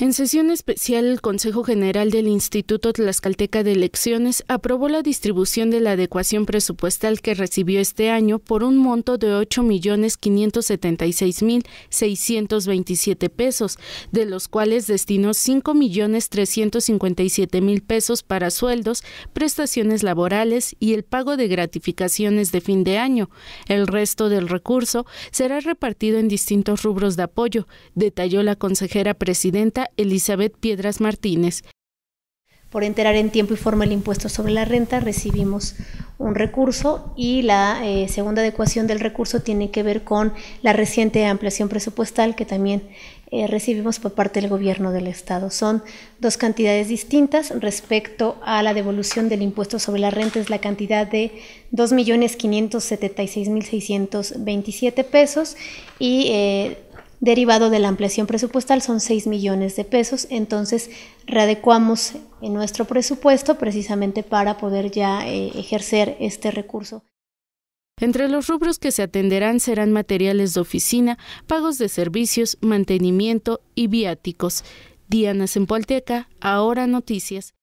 En sesión especial, el Consejo General del Instituto Tlaxcalteca de Elecciones aprobó la distribución de la adecuación presupuestal que recibió este año por un monto de 8.576.627 pesos, de los cuales destinó 5.357.000 pesos para sueldos, prestaciones laborales y el pago de gratificaciones de fin de año. El resto del recurso será repartido en distintos rubros de apoyo, detalló la consejera presidenta Elizabeth Piedras Martínez. Por enterar en tiempo y forma el impuesto sobre la renta, recibimos un recurso y la eh, segunda adecuación del recurso tiene que ver con la reciente ampliación presupuestal que también eh, recibimos por parte del gobierno del estado. Son dos cantidades distintas respecto a la devolución del impuesto sobre la renta es la cantidad de 2.576.627 pesos y eh, derivado de la ampliación presupuestal son 6 millones de pesos, entonces readecuamos en nuestro presupuesto precisamente para poder ya eh, ejercer este recurso. Entre los rubros que se atenderán serán materiales de oficina, pagos de servicios, mantenimiento y viáticos. Diana Sempolteca, Ahora Noticias.